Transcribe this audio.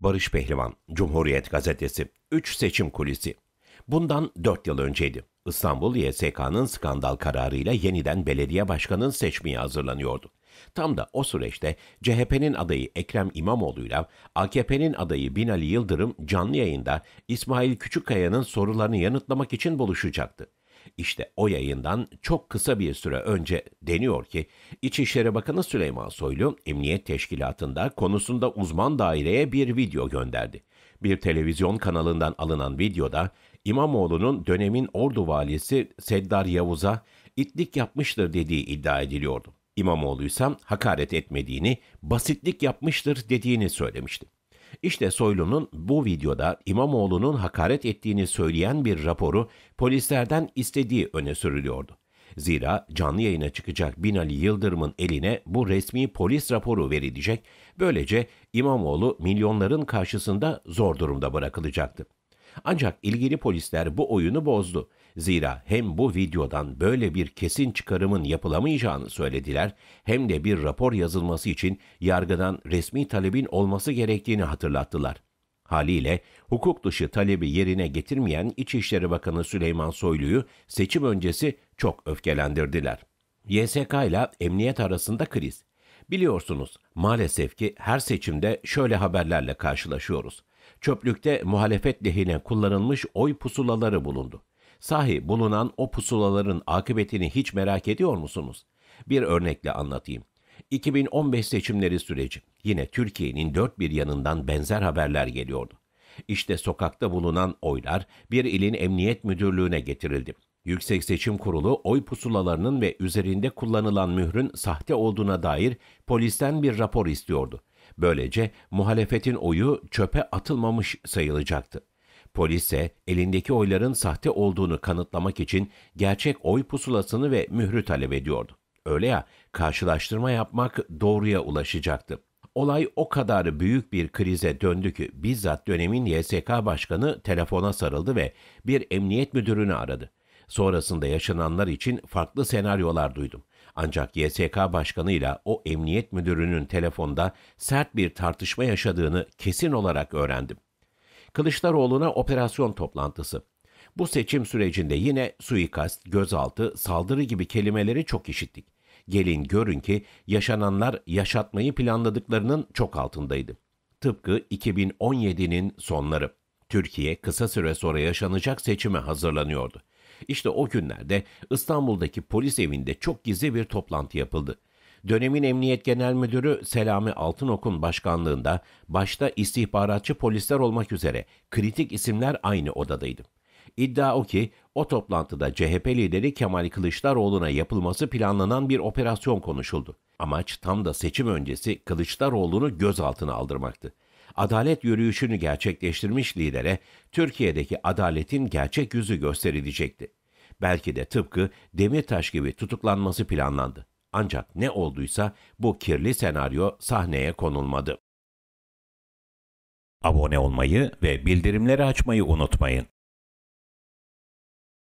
Barış Pehlivan, Cumhuriyet Gazetesi, 3 Seçim Kulisi. Bundan 4 yıl önceydi. İstanbul YSK'nın skandal kararıyla yeniden belediye başkanının seçmeye hazırlanıyordu. Tam da o süreçte CHP'nin adayı Ekrem İmamoğlu'yla AKP'nin adayı Binali Yıldırım canlı yayında İsmail Küçükkaya'nın sorularını yanıtlamak için buluşacaktı. İşte o yayından çok kısa bir süre önce deniyor ki İçişleri Bakanı Süleyman Soylu Emniyet Teşkilatı'nda konusunda uzman daireye bir video gönderdi. Bir televizyon kanalından alınan videoda İmamoğlu'nun dönemin Ordu valisi Seddar Yavuz'a itlik yapmıştır dediği iddia ediliyordu. İmamoğlu ise hakaret etmediğini, basitlik yapmıştır dediğini söylemişti. İşte Soylu'nun bu videoda İmamoğlu'nun hakaret ettiğini söyleyen bir raporu polislerden istediği öne sürülüyordu. Zira canlı yayına çıkacak Binali Yıldırım'ın eline bu resmi polis raporu verilecek, böylece İmamoğlu milyonların karşısında zor durumda bırakılacaktı. Ancak ilgili polisler bu oyunu bozdu. Zira hem bu videodan böyle bir kesin çıkarımın yapılamayacağını söylediler hem de bir rapor yazılması için yargıdan resmi talebin olması gerektiğini hatırlattılar. Haliyle hukuk dışı talebi yerine getirmeyen İçişleri Bakanı Süleyman Soylu'yu seçim öncesi çok öfkelendirdiler. YSK ile emniyet arasında kriz. Biliyorsunuz maalesef ki her seçimde şöyle haberlerle karşılaşıyoruz. Çöplükte muhalefet lehine kullanılmış oy pusulaları bulundu. Sahi bulunan o pusulaların akıbetini hiç merak ediyor musunuz? Bir örnekle anlatayım. 2015 seçimleri süreci yine Türkiye'nin dört bir yanından benzer haberler geliyordu. İşte sokakta bulunan oylar bir ilin emniyet müdürlüğüne getirildi. Yüksek Seçim Kurulu oy pusulalarının ve üzerinde kullanılan mührün sahte olduğuna dair polisten bir rapor istiyordu. Böylece muhalefetin oyu çöpe atılmamış sayılacaktı. Polis ise elindeki oyların sahte olduğunu kanıtlamak için gerçek oy pusulasını ve mührü talep ediyordu. Öyle ya, karşılaştırma yapmak doğruya ulaşacaktı. Olay o kadar büyük bir krize döndü ki bizzat dönemin YSK başkanı telefona sarıldı ve bir emniyet müdürünü aradı. Sonrasında yaşananlar için farklı senaryolar duydum. Ancak YSK Başkanı ile o emniyet müdürünün telefonda sert bir tartışma yaşadığını kesin olarak öğrendim. Kılıçdaroğlu'na operasyon toplantısı. Bu seçim sürecinde yine suikast, gözaltı, saldırı gibi kelimeleri çok işittik. Gelin görün ki yaşananlar yaşatmayı planladıklarının çok altındaydı. Tıpkı 2017'nin sonları. Türkiye kısa süre sonra yaşanacak seçime hazırlanıyordu. İşte o günlerde İstanbul'daki polis evinde çok gizli bir toplantı yapıldı. Dönemin Emniyet Genel Müdürü Selami Altınok'un başkanlığında başta istihbaratçı polisler olmak üzere kritik isimler aynı odadaydı. İddia o ki o toplantıda CHP lideri Kemal Kılıçdaroğlu'na yapılması planlanan bir operasyon konuşuldu. Amaç tam da seçim öncesi Kılıçdaroğlu'nu gözaltına aldırmaktı adalet yürüyüşünü gerçekleştirmiş lidere Türkiye'deki adaletin gerçek yüzü gösterilecekti. Belki de tıpkı Demirtaş gibi tutuklanması planlandı. Ancak ne olduysa bu kirli senaryo sahneye konulmadı. Abone olmayı ve bildirimleri açmayı unutmayın.